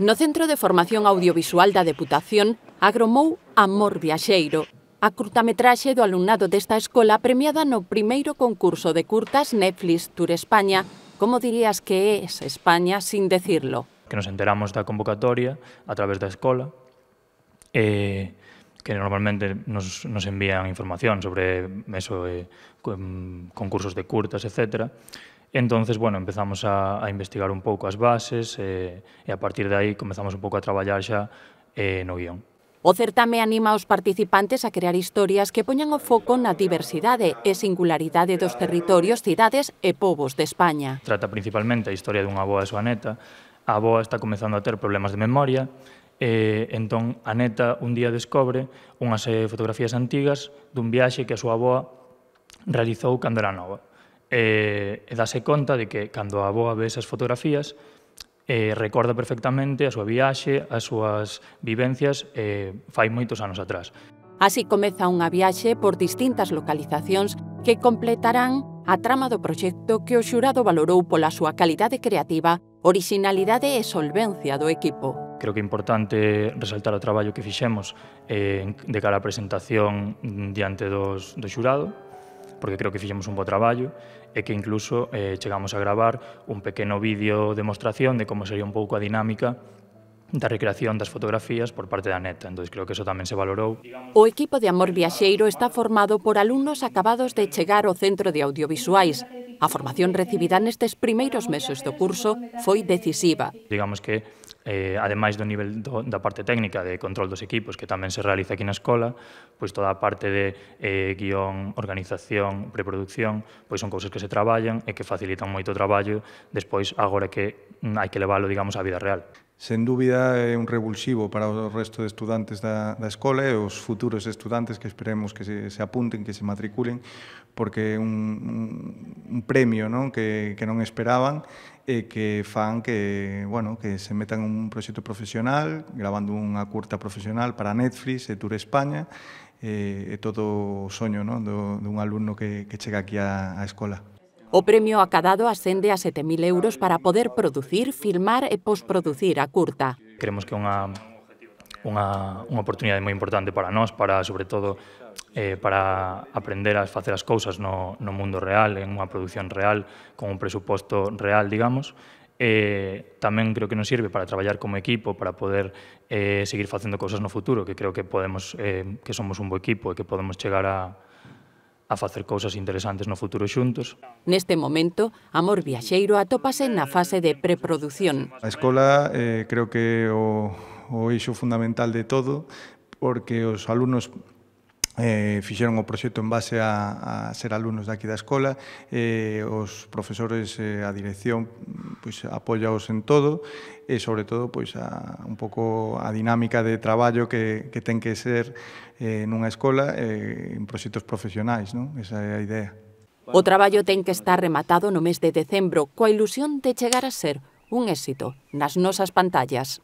No Centro de Formación Audiovisual da Deputación agromou Amor Viaxeiro, a curtametraxe do alumnado desta escola premiada no primeiro concurso de curtas Netflix Tour España, como dirías que é España sin decirlo? Que nos enteramos da convocatoria a través da escola, eh, que normalmente nos, nos envían información sobre eso, eh, concursos de curtas, etcétera, Entonces, bueno, empezamos a, a investigar un pouco as bases e, e a partir de aí comezamos un pouco a traballar xa eh, no guión. O certame anima aos participantes a crear historias que poñan o foco na diversidade e singularidade dos territorios, cidades e povos de España. Trata principalmente a historia dunha boa e súa neta. A boa está comezando a ter problemas de memoria, e entón a neta un día descobre unhas eh, fotografías antigas dun viaxe que a súa boa realizou cando era nova e, eh, e dase conta de que cando a avoa ve esas fotografías eh, recorda perfectamente a súa viaxe, as súas vivencias eh, fai moitos anos atrás. Así comeza unha viaxe por distintas localizacións que completarán a trama do proxecto que o xurado valorou pola súa calidade creativa, originalidade e solvencia do equipo creo que é importante resaltar o traballo que fixemos eh, de cara á presentación diante dos, do xurado, porque creo que fixemos un bo traballo e que incluso eh, chegamos a gravar un pequeno vídeo demostración de como sería un pouco a dinámica da recreación das fotografías por parte da neta, entón creo que eso tamén se valorou. O equipo de Amor Viaxeiro está formado por alumnos acabados de chegar ao Centro de Audiovisuais. A formación recibida nestes primeiros meses do curso foi decisiva. Digamos que eh, ademais do nivel do, da parte técnica de control dos equipos que tamén se realiza aquí na escola, pois toda a parte de eh, guión, organización, preproducción, pois son cousas que se traballan e que facilitan moito o traballo despois agora que hai que leválo, digamos, á vida real sen dúbida é un revulsivo para o resto de estudantes da, da escola e os futuros estudantes que esperemos que se, se apunten, que se matriculen, porque é un, un, premio non? Que, que non esperaban e que fan que, bueno, que se metan un proxecto profesional, grabando unha curta profesional para Netflix e Tour España, e, e todo o soño non? Do, dun alumno que, que chega aquí á, á escola. O premio acadado ascende a 7.000 euros para poder producir, filmar e posproducir a curta. Creemos que é unha unha, unha oportunidade moi importante para nós, para, sobre todo, eh, para aprender a facer as cousas no, no mundo real, en unha produción real, con un presuposto real, digamos, eh, tamén creo que nos sirve para traballar como equipo, para poder eh, seguir facendo cousas no futuro, que creo que podemos, eh, que somos un bo equipo e que podemos chegar a, a facer cousas interesantes no futuro xuntos. Neste momento, Amor Viaxeiro atópase na fase de preproducción. A escola eh, creo que o, o eixo fundamental de todo, porque os alumnos eh, fixeron o proxecto en base a, a ser alumnos daqui da escola eh, os profesores eh, a dirección pois, apoyaos en todo e sobre todo pois, a, un pouco a dinámica de traballo que, que ten que ser eh, nunha escola eh, en proxectos profesionais non? esa é a idea O traballo ten que estar rematado no mes de decembro coa ilusión de chegar a ser un éxito nas nosas pantallas.